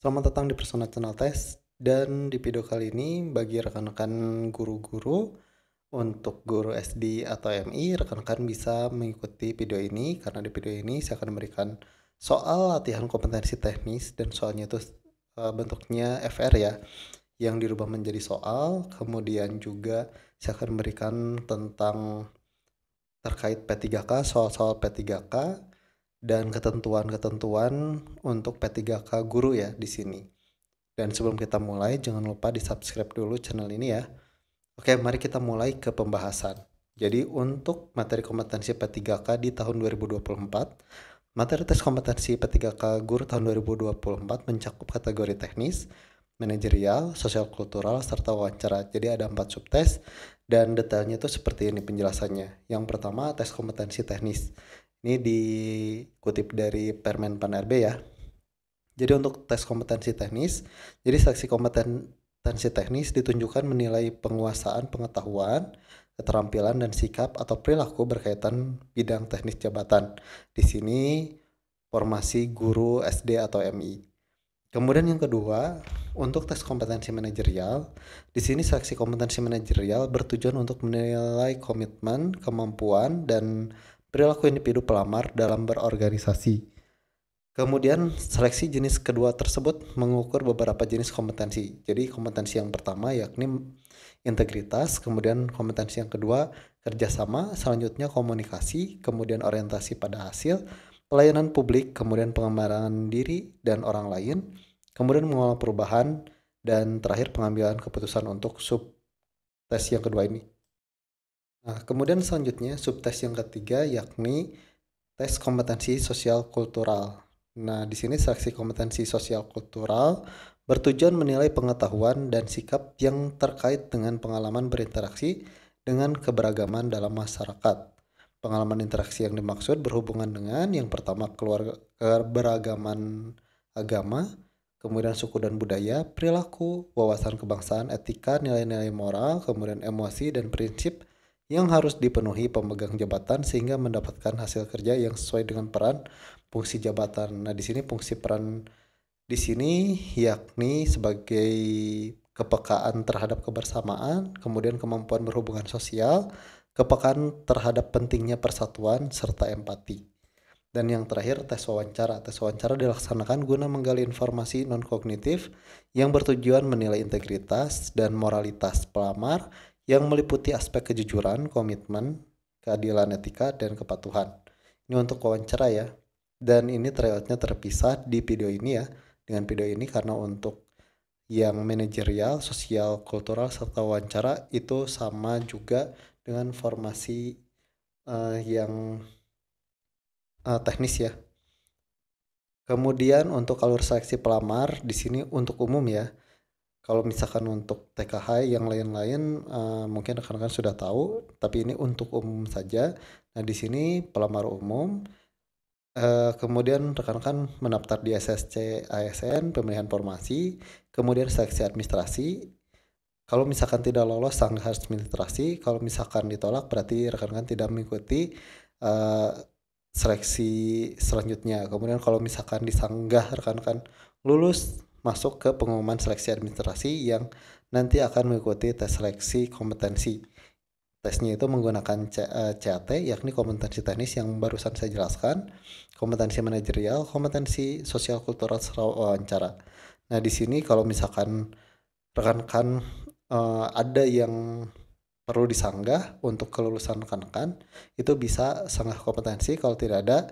Selamat datang di Persona Channel Test dan di video kali ini bagi rekan-rekan guru-guru untuk guru SD atau MI rekan-rekan bisa mengikuti video ini karena di video ini saya akan memberikan soal latihan kompetensi teknis dan soalnya itu eh, bentuknya FR ya yang dirubah menjadi soal kemudian juga saya akan memberikan tentang terkait P3K soal-soal P3K dan ketentuan-ketentuan untuk P3K guru ya di sini. Dan sebelum kita mulai, jangan lupa di-subscribe dulu channel ini ya. Oke, mari kita mulai ke pembahasan. Jadi untuk materi kompetensi P3K di tahun 2024, materi tes kompetensi P3K guru tahun 2024 mencakup kategori teknis, manajerial, sosial kultural, serta wawancara. Jadi ada empat subtes dan detailnya itu seperti ini penjelasannya. Yang pertama tes kompetensi teknis. Ini dikutip dari Permen Pan RB ya. Jadi untuk tes kompetensi teknis, jadi saksi kompetensi teknis ditunjukkan menilai penguasaan pengetahuan, keterampilan dan sikap atau perilaku berkaitan bidang teknis jabatan. Di sini formasi guru SD atau MI. Kemudian yang kedua, untuk tes kompetensi manajerial, di sini saksi kompetensi manajerial bertujuan untuk menilai komitmen, kemampuan, dan perilaku individu pelamar dalam berorganisasi. Kemudian seleksi jenis kedua tersebut mengukur beberapa jenis kompetensi. Jadi kompetensi yang pertama yakni integritas, kemudian kompetensi yang kedua kerjasama, selanjutnya komunikasi, kemudian orientasi pada hasil, pelayanan publik, kemudian pengembangan diri dan orang lain, kemudian mengolah perubahan, dan terakhir pengambilan keputusan untuk sub tes yang kedua ini. Nah, kemudian selanjutnya subtes yang ketiga yakni tes kompetensi sosial kultural. Nah, di sini seleksi kompetensi sosial kultural bertujuan menilai pengetahuan dan sikap yang terkait dengan pengalaman berinteraksi dengan keberagaman dalam masyarakat. Pengalaman interaksi yang dimaksud berhubungan dengan yang pertama keluarga keberagaman agama, kemudian suku dan budaya, perilaku, wawasan kebangsaan, etika, nilai-nilai moral, kemudian emosi dan prinsip yang harus dipenuhi pemegang jabatan sehingga mendapatkan hasil kerja yang sesuai dengan peran fungsi jabatan. Nah, di sini fungsi peran di sini yakni sebagai kepekaan terhadap kebersamaan, kemudian kemampuan berhubungan sosial, kepekaan terhadap pentingnya persatuan serta empati. Dan yang terakhir tes wawancara. Tes wawancara dilaksanakan guna menggali informasi non kognitif yang bertujuan menilai integritas dan moralitas pelamar yang meliputi aspek kejujuran, komitmen, keadilan etika, dan kepatuhan. Ini untuk wawancara ya. Dan ini tryoutnya terpisah di video ini ya, dengan video ini karena untuk yang manajerial, sosial, kultural, serta wawancara itu sama juga dengan formasi uh, yang uh, teknis ya. Kemudian untuk alur seleksi pelamar di sini untuk umum ya. Kalau misalkan untuk TKH yang lain-lain uh, mungkin rekan-rekan sudah tahu, tapi ini untuk umum saja. Nah, di sini pelamar umum Uh, kemudian rekan-rekan mendaftar di SSC ASN pemilihan formasi, kemudian seleksi administrasi. Kalau misalkan tidak lolos sanggah administrasi, kalau misalkan ditolak berarti rekan-rekan tidak mengikuti uh, seleksi selanjutnya. Kemudian kalau misalkan disanggah rekan-rekan lulus masuk ke pengumuman seleksi administrasi yang nanti akan mengikuti tes seleksi kompetensi. Tesnya itu menggunakan CAT, eh, yakni kompetensi teknis yang barusan saya jelaskan, kompetensi manajerial, kompetensi sosial kultural serta wawancara. Nah, di sini kalau misalkan rekan-rekan uh, ada yang perlu disanggah untuk kelulusan rekan-rekan, itu bisa sanggah kompetensi. Kalau tidak ada,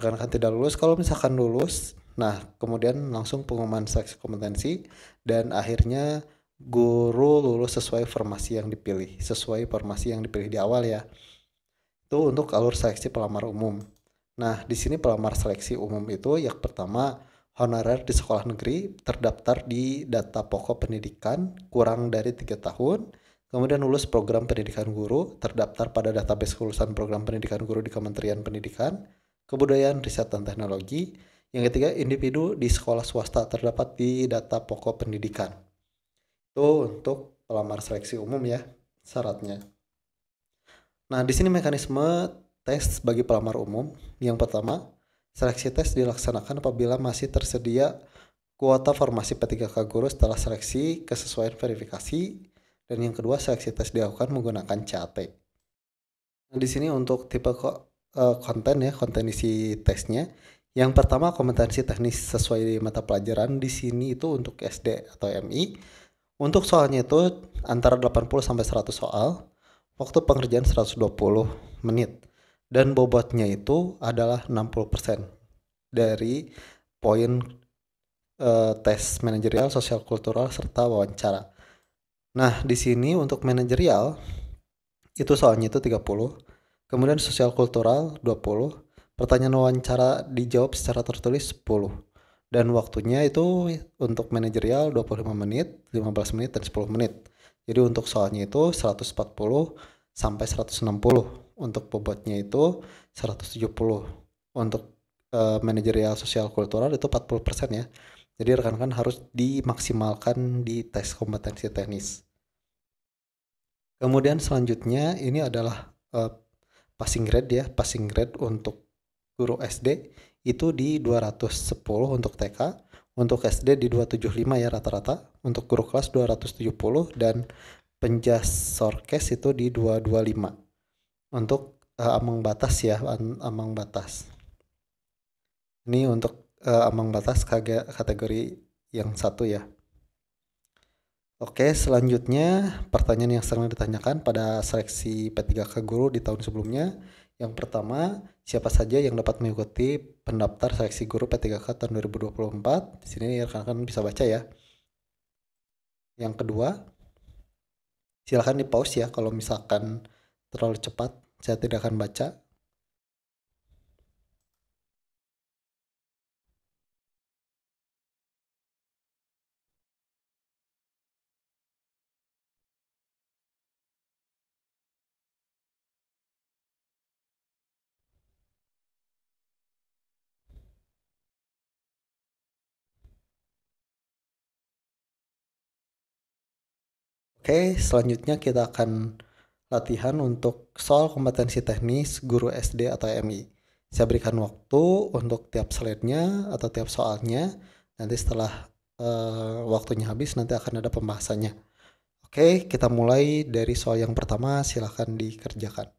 rekan-rekan tidak lulus. Kalau misalkan lulus, Nah, kemudian langsung pengumuman seleksi kompetensi dan akhirnya guru lulus sesuai formasi yang dipilih, sesuai formasi yang dipilih di awal ya. Itu untuk alur seleksi pelamar umum. Nah, di sini pelamar seleksi umum itu yang pertama honorer di sekolah negeri terdaftar di data pokok pendidikan kurang dari tiga tahun, kemudian lulus program pendidikan guru terdaftar pada database kelulusan program pendidikan guru di Kementerian Pendidikan, Kebudayaan, Riset dan Teknologi, yang ketiga, individu di sekolah swasta terdapat di data pokok pendidikan. Itu untuk pelamar seleksi umum ya syaratnya. Nah, di sini mekanisme tes bagi pelamar umum. Yang pertama, seleksi tes dilaksanakan apabila masih tersedia kuota formasi P3K guru setelah seleksi kesesuaian verifikasi. Dan yang kedua, seleksi tes dilakukan menggunakan CAT. Nah, di sini untuk tipe eh, konten ya, konten isi tesnya yang pertama kompetensi teknis sesuai mata pelajaran di sini itu untuk SD atau MI. Untuk soalnya itu antara 80 sampai 100 soal, waktu pengerjaan 120 menit. Dan bobotnya itu adalah 60% dari poin uh, tes manajerial, sosial kultural serta wawancara. Nah, di sini untuk manajerial itu soalnya itu 30, kemudian sosial kultural 20, Pertanyaan wawancara dijawab secara tertulis 10. Dan waktunya itu untuk manajerial 25 menit, 15 menit, dan 10 menit. Jadi untuk soalnya itu 140 sampai 160. Untuk bobotnya itu 170. Untuk uh, manajerial sosial kultural itu 40% ya. Jadi rekan-rekan harus dimaksimalkan di tes kompetensi teknis. Kemudian selanjutnya ini adalah uh, passing grade ya, passing grade untuk guru SD itu di 210 untuk TK, untuk SD di 275 ya rata-rata, untuk guru kelas 270 dan penjas sorkes itu di 225. Untuk uh, eh, ambang batas ya, ambang batas. Ini untuk uh, eh, ambang batas kategori yang satu ya. Oke, selanjutnya pertanyaan yang sering ditanyakan pada seleksi P3K guru di tahun sebelumnya yang pertama, siapa saja yang dapat mengikuti pendaftar seleksi guru P3K tahun 2024? Di sini rekan-rekan bisa baca ya. Yang kedua, silakan di pause ya kalau misalkan terlalu cepat, saya tidak akan baca. Oke, selanjutnya kita akan latihan untuk soal kompetensi teknis guru SD atau MI. Saya berikan waktu untuk tiap slide-nya atau tiap soalnya. Nanti setelah uh, waktunya habis nanti akan ada pembahasannya. Oke, kita mulai dari soal yang pertama, silahkan dikerjakan.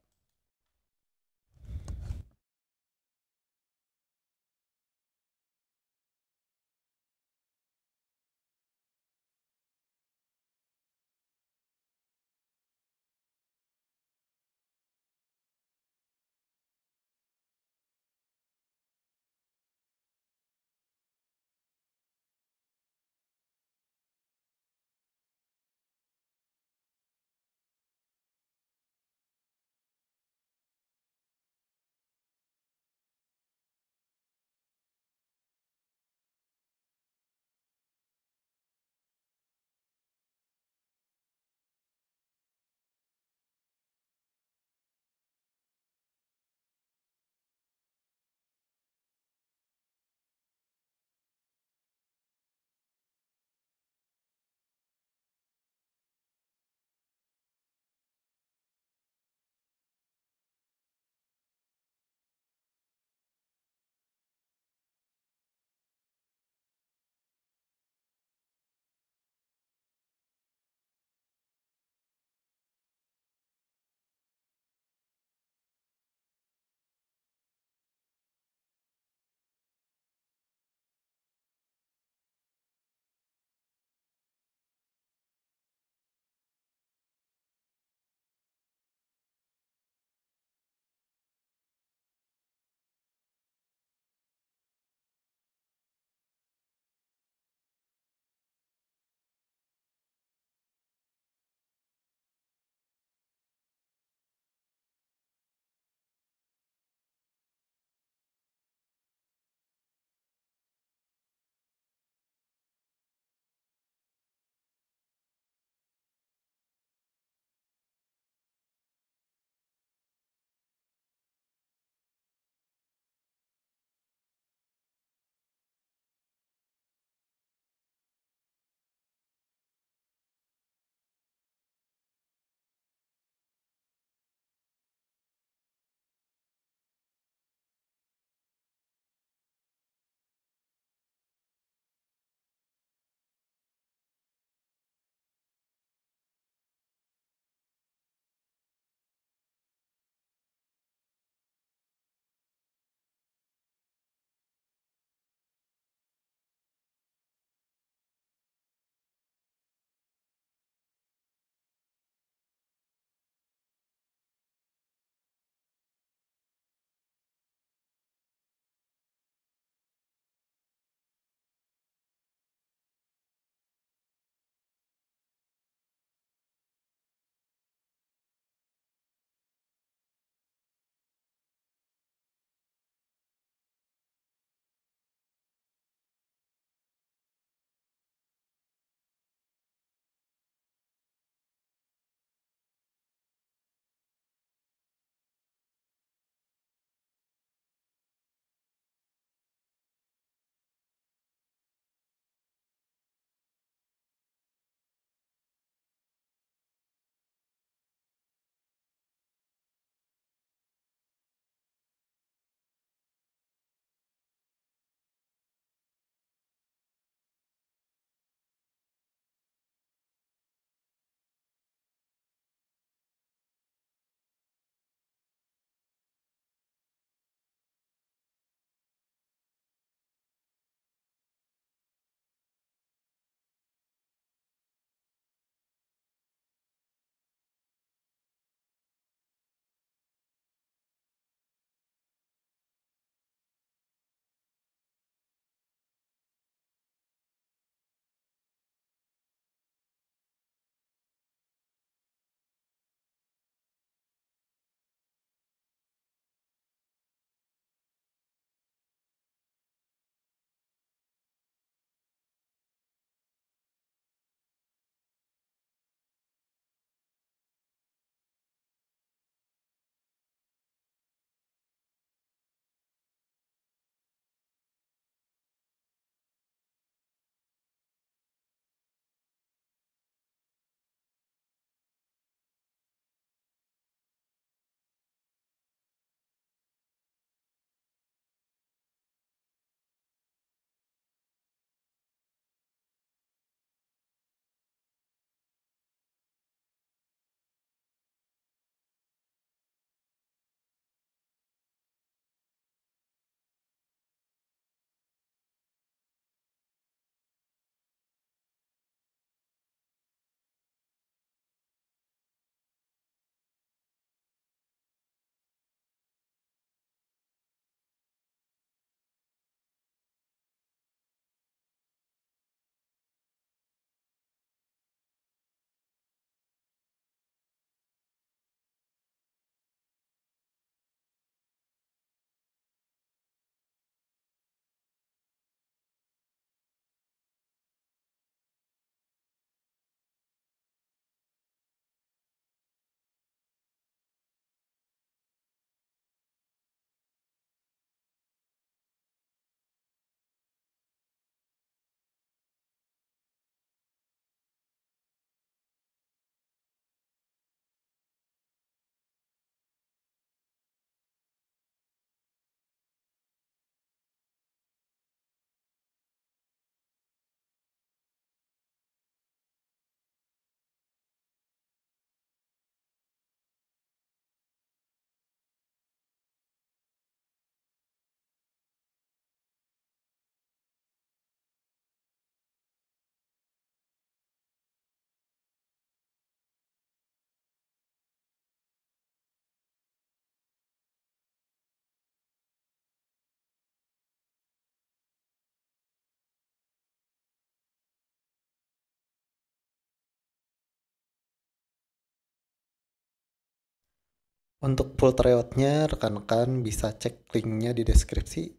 Untuk full tryoutnya rekan-rekan bisa cek linknya di deskripsi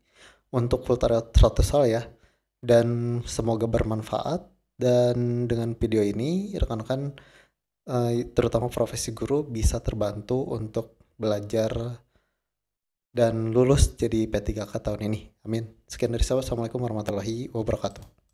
untuk full tryout 100 soal ya. Dan semoga bermanfaat dan dengan video ini rekan-rekan eh, terutama profesi guru bisa terbantu untuk belajar dan lulus jadi P3K tahun ini. Amin. Sekian dari saya. Assalamualaikum warahmatullahi wabarakatuh.